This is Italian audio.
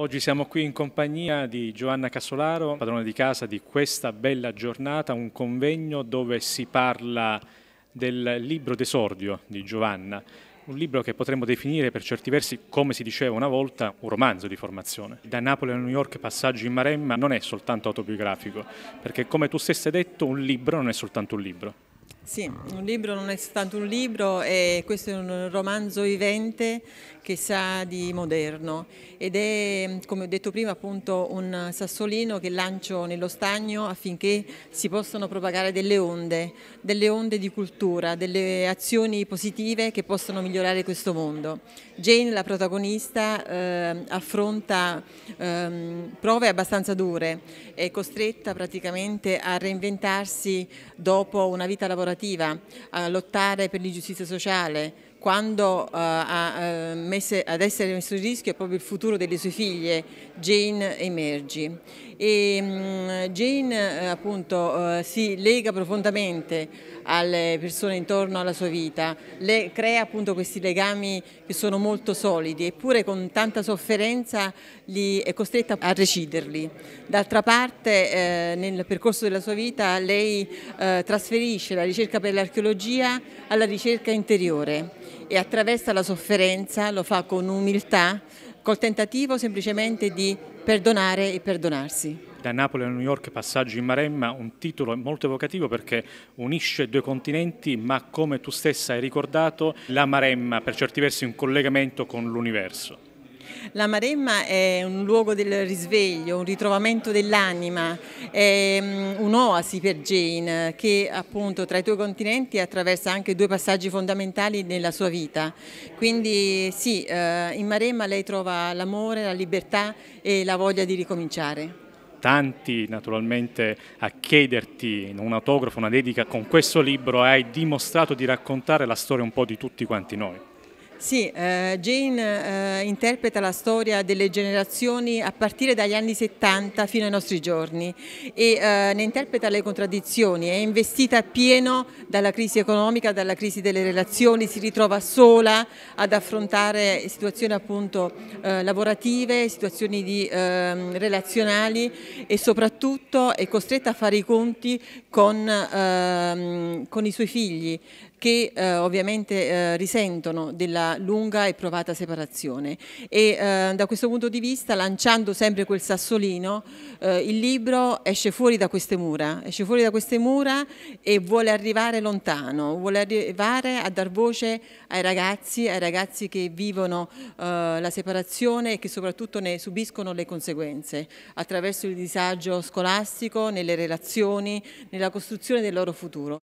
Oggi siamo qui in compagnia di Giovanna Casolaro, padrona di casa di questa bella giornata, un convegno dove si parla del libro d'esordio di Giovanna, un libro che potremmo definire per certi versi, come si diceva una volta, un romanzo di formazione. Da Napoli a New York, passaggio in Maremma, non è soltanto autobiografico, perché come tu stessa hai detto, un libro non è soltanto un libro. Sì, un libro non è soltanto un libro, è, questo è un romanzo vivente che sa di moderno ed è, come ho detto prima, appunto un sassolino che lancio nello stagno affinché si possano propagare delle onde, delle onde di cultura, delle azioni positive che possano migliorare questo mondo. Jane, la protagonista, eh, affronta eh, prove abbastanza dure, è costretta praticamente a reinventarsi dopo una vita lavorativa legislativa a lottare per l'ingiustizia sociale, quando uh, eh, a, eh, messe, ad essere messo in rischio è proprio il futuro delle sue figlie, Jane e Mergi. E, um, Jane eh, appunto uh, si lega profondamente alle persone intorno alla sua vita, Le, crea appunto questi legami che sono molto solidi, eppure con tanta sofferenza li è costretta a reciderli. D'altra parte eh, nel percorso della sua vita lei eh, trasferisce la ricerca per l'archeologia alla ricerca interiore e attraversa la sofferenza, lo fa con umiltà, col tentativo semplicemente di perdonare e perdonarsi. Da Napoli a New York, Passaggio in Maremma, un titolo molto evocativo perché unisce due continenti, ma come tu stessa hai ricordato, la Maremma per certi versi è un collegamento con l'universo. La Maremma è un luogo del risveglio, un ritrovamento dell'anima, è mm, un'oasi per Jane che appunto tra i due continenti attraversa anche due passaggi fondamentali nella sua vita. Quindi sì, eh, in Maremma lei trova l'amore, la libertà e la voglia di ricominciare tanti naturalmente a chiederti un autografo, una dedica con questo libro, hai dimostrato di raccontare la storia un po' di tutti quanti noi. Sì, eh, Jane eh, interpreta la storia delle generazioni a partire dagli anni 70 fino ai nostri giorni e eh, ne interpreta le contraddizioni, è investita pieno dalla crisi economica, dalla crisi delle relazioni, si ritrova sola ad affrontare situazioni appunto eh, lavorative, situazioni di, ehm, relazionali e soprattutto è costretta a fare i conti con, ehm, con i suoi figli che eh, ovviamente eh, risentono della lunga e provata separazione e eh, da questo punto di vista lanciando sempre quel sassolino eh, il libro esce fuori da queste mura, esce fuori da queste mura e vuole arrivare lontano, vuole arrivare a dar voce ai ragazzi, ai ragazzi che vivono eh, la separazione e che soprattutto ne subiscono le conseguenze attraverso il disagio scolastico, nelle relazioni, nella costruzione del loro futuro.